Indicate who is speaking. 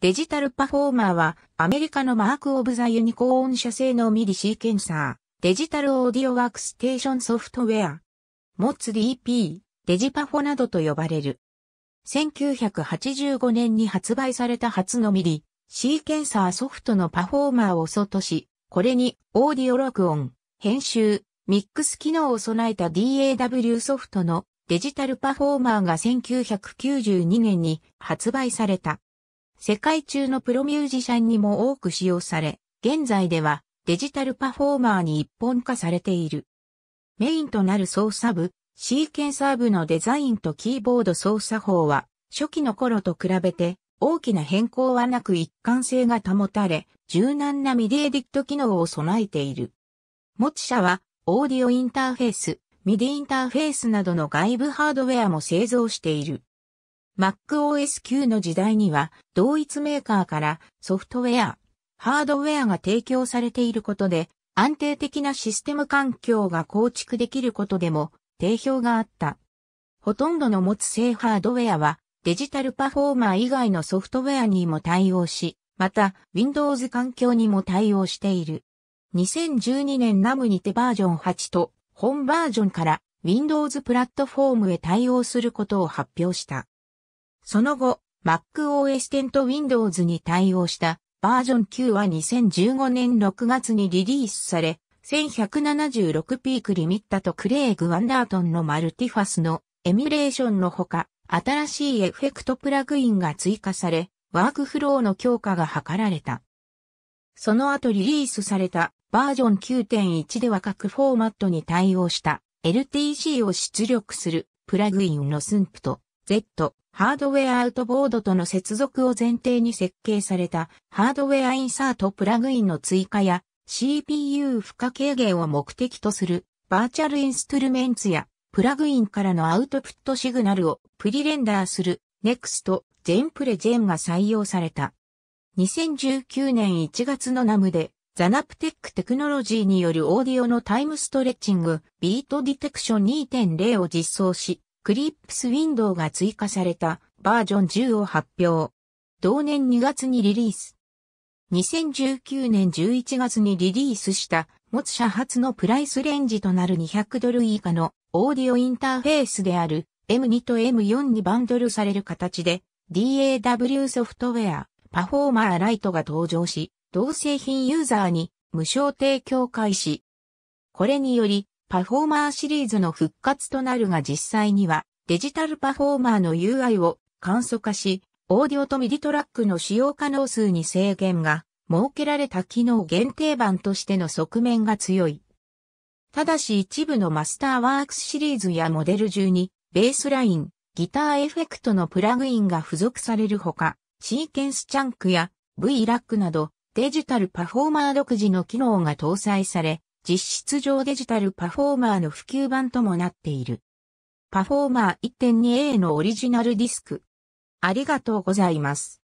Speaker 1: デジタルパフォーマーは、アメリカのマーク・オブ・ザ・ユニコーン社製のミリシーケンサー、デジタルオーディオワークステーションソフトウェア、モッツ DP、デジパフォなどと呼ばれる。1985年に発売された初のミリ、シーケンサーソフトのパフォーマーを外とし、これにオーディオ録音、編集、ミックス機能を備えた DAW ソフトのデジタルパフォーマーが1992年に発売された。世界中のプロミュージシャンにも多く使用され、現在ではデジタルパフォーマーに一本化されている。メインとなる操作部、シーケンサー部のデザインとキーボード操作法は、初期の頃と比べて大きな変更はなく一貫性が保たれ、柔軟なミディエディット機能を備えている。持ち者は、オーディオインターフェース、ミディインターフェースなどの外部ハードウェアも製造している。MacOS 9の時代には、同一メーカーからソフトウェア、ハードウェアが提供されていることで、安定的なシステム環境が構築できることでも定評があった。ほとんどの持つ製ハードウェアはデジタルパフォーマー以外のソフトウェアにも対応し、また Windows 環境にも対応している。2012年 NAM にてバージョン8と本バージョンから Windows プラットフォームへ対応することを発表した。その後、MacOS 10と Windows に対応したバージョン9は2015年6月にリリースされ、1176ピークリミッタとクレイグ・ワンダートンのマルティファスのエミュレーションのほか、新しいエフェクトプラグインが追加され、ワークフローの強化が図られた。その後リリースされたバージョン9.1では各フォーマットに対応した LTC を出力するプラグインのスンプと Z、ハードウェアアウトボードとの接続を前提に設計されたハードウェアインサートプラグインの追加や CPU 負荷軽減を目的とするバーチャルインストゥルメンツやプラグインからのアウトプットシグナルをプリレンダーする NEXT、全プレジェンが採用された。2019年1月のナムでザナプテックテクノロジーによるオーディオのタイムストレッチングビートディテクション2.0を実装し、クリップスウィンドウが追加されたバージョン10を発表。同年2月にリリース。2019年11月にリリースした持つ車発のプライスレンジとなる200ドル以下のオーディオインターフェースである M2 と M4 にバンドルされる形で DAW ソフトウェアパフォーマーライトが登場し同製品ユーザーに無償提供開始。これによりパフォーマーシリーズの復活となるが実際にはデジタルパフォーマーの UI を簡素化し、オーディオとミディトラックの使用可能数に制限が設けられた機能限定版としての側面が強い。ただし一部のマスターワークスシリーズやモデル中にベースライン、ギターエフェクトのプラグインが付属されるほか、シーケンスチャンクや v ラックなどデジタルパフォーマー独自の機能が搭載され、実質上デジタルパフォーマーの普及版ともなっている。パフォーマー 1.2A のオリジナルディスク。ありがとうございます。